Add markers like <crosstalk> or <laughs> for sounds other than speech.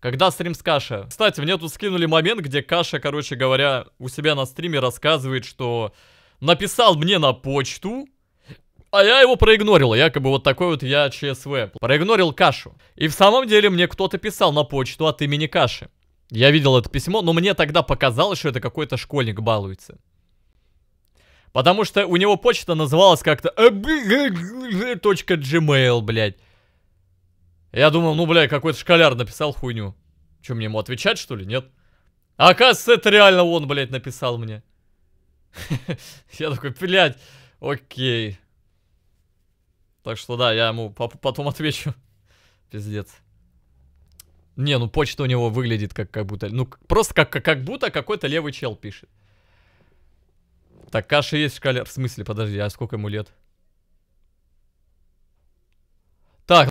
Когда стрим с Каша? Кстати, мне тут скинули момент, где Каша, короче говоря, у себя на стриме рассказывает, что написал мне на почту, а я его проигнорил, якобы вот такой вот я ЧСВ. Проигнорил Кашу. И в самом деле мне кто-то писал на почту от имени Каши. Я видел это письмо, но мне тогда показалось, что это какой-то школьник балуется. Потому что у него почта называлась как-то... .gmail, э, э, э, блядь. Я думал, ну, бля, какой-то школяр написал хуйню. Че, мне ему отвечать, что ли? Нет. А оказывается, это реально он, блядь, написал мне. <laughs> Я такой, блядь, окей. Так что да, я ему потом отвечу. <laughs> Пиздец. Не, ну почта у него выглядит как, как будто... Ну, просто как, как, будто какой-то левый чел пишет. Так, Каша есть шкалер. В смысле, подожди, а сколько ему лет?